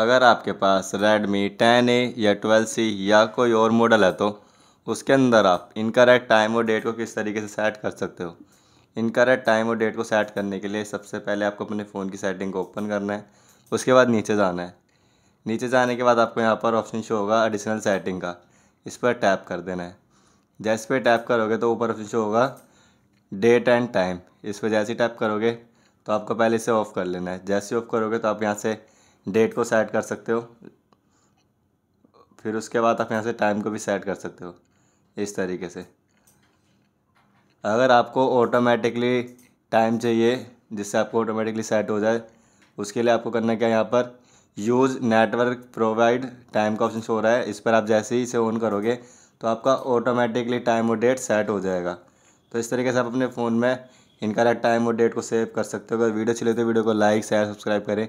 अगर आपके पास Redmi 10A या 12C या कोई और मॉडल है तो उसके अंदर आप इनका रेट टाइम और डेट को किस तरीके से सेट कर सकते हो इनका रेट टाइम और डेट को सेट करने के लिए सबसे पहले आपको अपने फ़ोन की सेटिंग को ओपन करना है उसके बाद नीचे जाना है नीचे जाने के बाद आपको यहाँ पर ऑप्शन शो होगा एडिशनल सेटिंग का इस पर टैप कर देना है जैसे पे टैप करोगे तो ऊपर ऑप्शन शो होगा डेट एंड टाइम इस पर जैसे टैप करोगे तो आपको पहले इसे ऑफ़ कर लेना है जैसे ऑफ़ करोगे तो आप यहाँ से डेट को सेट कर सकते हो फिर उसके बाद आप यहाँ से टाइम को भी सेट कर सकते हो इस तरीके से अगर आपको ऑटोमेटिकली टाइम चाहिए जिससे आपको ऑटोमेटिकली सेट हो जाए उसके लिए आपको करना क्या है यहाँ पर यूज़ नेटवर्क प्रोवाइड टाइम का ऑप्शन शो रहा है इस पर आप जैसे ही इसे ऑन करोगे तो आपका ऑटोमेटिकली टाइम और डेट सेट हो जाएगा तो इस तरीके से आप अपने फ़ोन में इनका टाइम और डेट को सेव कर सकते हो अगर वीडियो अच्छी लगे तो वीडियो को लाइक शेयर सब्सक्राइब करें